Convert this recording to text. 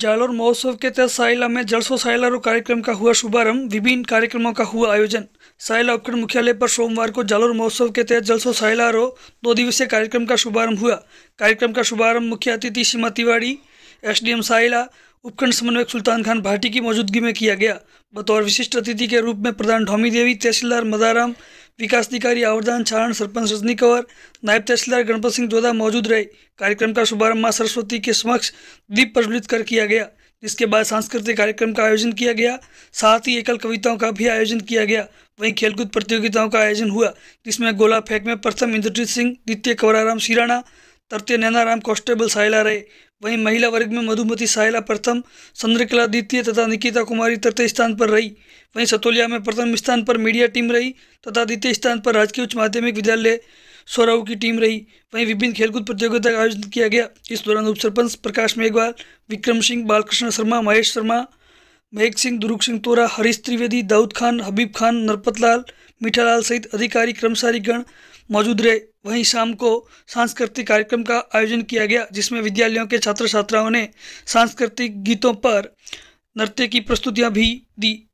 जालोर महोत्सव के तहत साइला में जलसो साइलारो कार्यक्रम का हुआ शुभारंभ विभिन्न कार्यक्रमों का हुआ आयोजन साइला उपखंड मुख्यालय पर सोमवार को जालोर महोत्सव के तहत जलसो साइलारो दो दिवसीय कार्यक्रम का शुभारंभ हुआ कार्यक्रम का शुभारंभ मुख्य अतिथि सीमा तिवाड़ी एम साइला उपखंड समन्वयक सुल्तान खान भाटी की मौजूदगी में किया गया बतौर विशिष्ट अतिथि के रूप में प्रधान ढोमी देवी तहसीलदार मदाराम विकास अधिकारी आवरदान छारण सरपंच रजनी कंवर नायब तहसीलदार गणपत सिंह जोधा मौजूद रहे कार्यक्रम का शुभारंभ माँ सरस्वती के समक्ष दीप प्रज्वलित कर किया गया जिसके बाद सांस्कृतिक कार्यक्रम का आयोजन किया गया साथ ही एकल कविताओं का भी आयोजन किया गया वहीं खेलकूद प्रतियोगिताओं का आयोजन हुआ जिसमें गोला फेंक में प्रथम इंद्रजीत सिंह द्वितीय कंवराराम सिराना तृतीय नैनाराम कॉन्स्टेबल साहिला रहे वहीं महिला वर्ग में मधुमती सायला प्रथम चंद्रकला द्वितीय तथा निकिता कुमारी तृतीय स्थान पर रही वहीं सतोलिया में प्रथम स्थान पर मीडिया टीम रही तथा द्वितीय स्थान पर राजकीय उच्च माध्यमिक विद्यालय सोराऊ की टीम रही वहीं विभिन्न खेलकूद प्रतियोगिता का आयोजन किया गया इस दौरान उप सरपंच प्रकाश मेघवाल विक्रम सिंह बालकृष्ण शर्मा महेश शर्मा महेक सिंह दुरुख सिंह तोरा हरीश त्रिवेदी दाऊद खान हबीब खान नरपत लाल मीठालाल सहित अधिकारी कर्मचारीगण मौजूद रहे वहीं शाम को सांस्कृतिक कार्यक्रम का आयोजन किया गया जिसमें विद्यालयों के छात्र छात्राओं ने सांस्कृतिक गीतों पर नृत्य की प्रस्तुतियां भी दी